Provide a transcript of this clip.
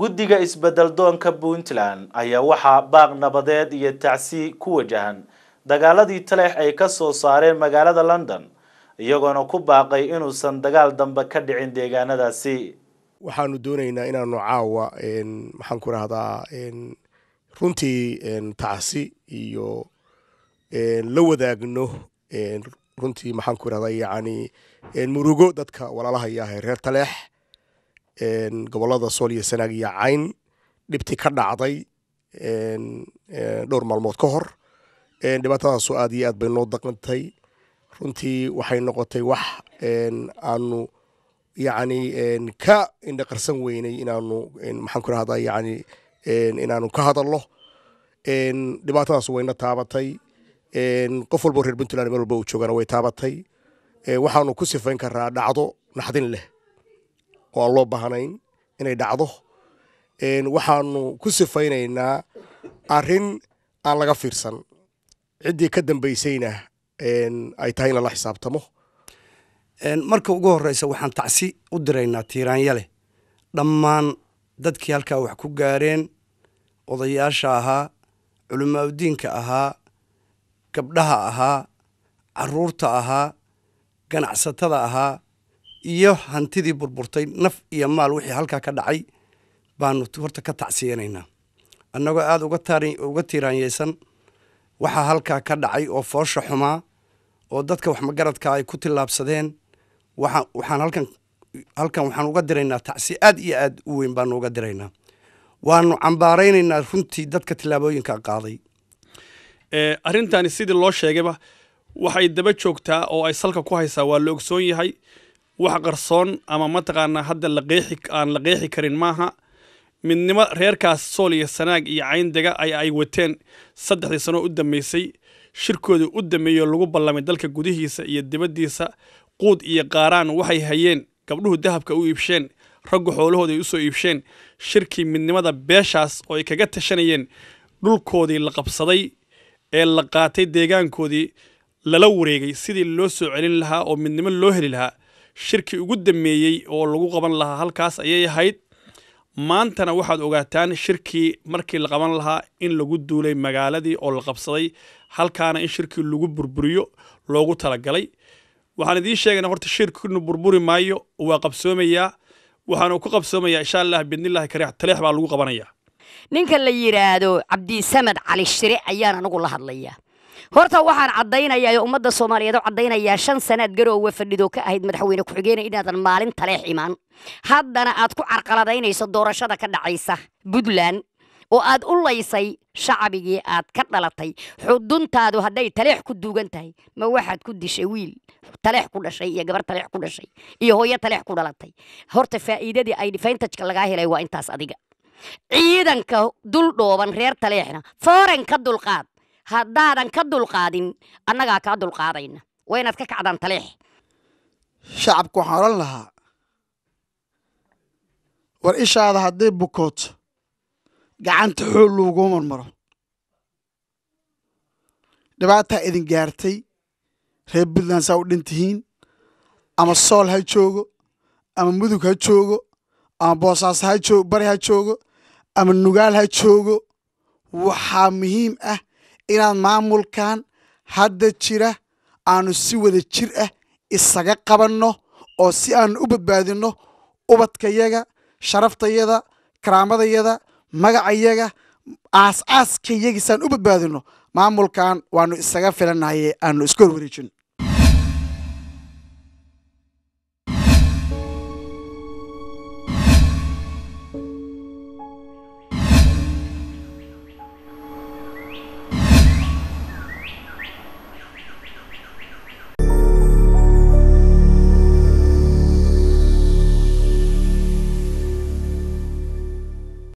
guddiga isbeddeldoonka puntland ayaa waxaa baaq nabadeed iyo tacsi ku wajahan dagaaladii taleex ay ka soo saareen magaalada london iyagoona ku baaqay inuusan dagaal dambe ka dhicin deegaanadaasi waxaanu doonaynaa inaanu caawa maxaan ku rahdaa runtii tacsi iyo la wadaagno runtii maxaan ku rahdaa yacni murugo dadka walaalahayaahe reer taleex gobolada sool iyo sanaag iyo cayn dhibti ka dhacday dhowr maalmood ka hor dhibaatadaasu aad iyo aad bay noo daqantay runtii waxay noqotay wax aanu yacni ka indhaqarsan weynay inaanu maxaan ku rahdaa yani inaanu ka hadalno dhibaatadaasu wayna taabatay qof walbo reer puntland meel walba uu joogana way taabatay waxaanu ku sifayn karaa dhacdo naxdin leh oo aan loo baahnayn inay dhacdo waxaanu ku sifaynaynaa arin aan laga fiirsan ciddii ka dambaysayna ay tahay in lala xisaabtamo marka ugu horeysa waxaan tacsi u diraynaa tiiraanyale dhammaan dadkii halkaa wax ku gaareen odayaasha ahaa culimaauddiinka ahaa gabdhaha ahaa caruurta ahaa ganacsatada ahaa iyo hantidii burburtay naf iyo maal wixii halkaa ka dhacay baanu horta ka tacsiyanaynaa annagoo aada uga tiiraanyaysan waxaa halkaa ka dhacay oo foosha xumaa oo dadka waxmagaradka ay ku tillaabsadeen waxaan halkan halkan waxaan uga diraynaa tacsi aad iyo aada u weyn baanu uga diraynaa waanu cambaaraynaynaa runtii dadka tillaabooyinka qaaday arrintani sidii loo sheegayba waxay daba joogtaa oo ay salka ku haysaa waa la ogsoon yahay wax qarsoon ama mataqaanaa hadda laqeexi aan la qeexi karin maaha midnimo reerkaas sool iyo sanaag iyo cayndega ay ay wateen saddexdii sano u dambaysay shirkooda u dambeeyoo lagu ballamay dalka gudihiisa iyo dibaddiisa quud iyo qaaraan waxay hayeen gabdhuhu dahabka u iibsheen raggu xoolahooda ay u soo iibsheen shirkii midnimada beeshaas oo ay kaga tashanayeen dhulkoodii la qabsaday ee la qaatay deegaankoodii lala wareegay sidii loo soo celin lahaa oo midnimo loo heli lahaa shirki ugu dammeeyey oo lagu qaban lahaa halkaas ayay ahayd maantana waxaad ogaataan shirkii markii la qaban lahaa in lagu duulay magaaladii oo la qabsaday halkaana in shirkii lagu burburiyo loogu talagalay waxaan idiin sheegana horta shirkinu burburi maayo waa qabsoomayaa waxaanu ku qabsoomayaa insha allah biidnillahi kariix taleex baa lagu qabanayaa ninka la yidhaahdo cabdisamed cali shire ayaan anigu la hadlayaa horta waxaan caddaynayaa oo ummadda soomaaliyeed oo caddaynayaa shan sanaad garoowe fadhido ka ahayd madaxweyne ku-xigeenay inaadan maalin taleex imaan haddana aad ku carqaladaynayso doorashada ka dhacaysa puntland oo aad u laysay shacbigii aad ka dhalatay xuduntaadu hadday taleex ku duugan tahay ma waxaad ku dishay wiil taleex ku dhashay iyo gabar taleex ku dhashay iyo hooyo taleex ku dhalatay horta faa'iidadii ay difayntajka lagaa helay waa intaas adiga ciidanka dul dhooban reer taleexna fooren dulqaad haddaadan ka dulqaadin annagaa kaa dulqaadayna waa inaad ka kacdaan taleex shacabku waxaan odhan lahaa war ishaada hadday bukooto gacanta xool looguu marmaro dhibaataa idin gaartay reer puntland saa u dhantihiin ama sool ha joogo ama mudug ha joogo ama boosaaso ha joogo bari ha joogo ama nugaal ha joogo waxaa muhiim ah inaad maamulkan hadda jira aanu si wada jir ah isaga qabanno oo si aanu u badbaadinno ubadkayaga sharaftayada karaamadayada magacayaga aascaaskayagi si aanu u badbaadinno maamulkan waanu isaga filanaye aanu iska horwareejin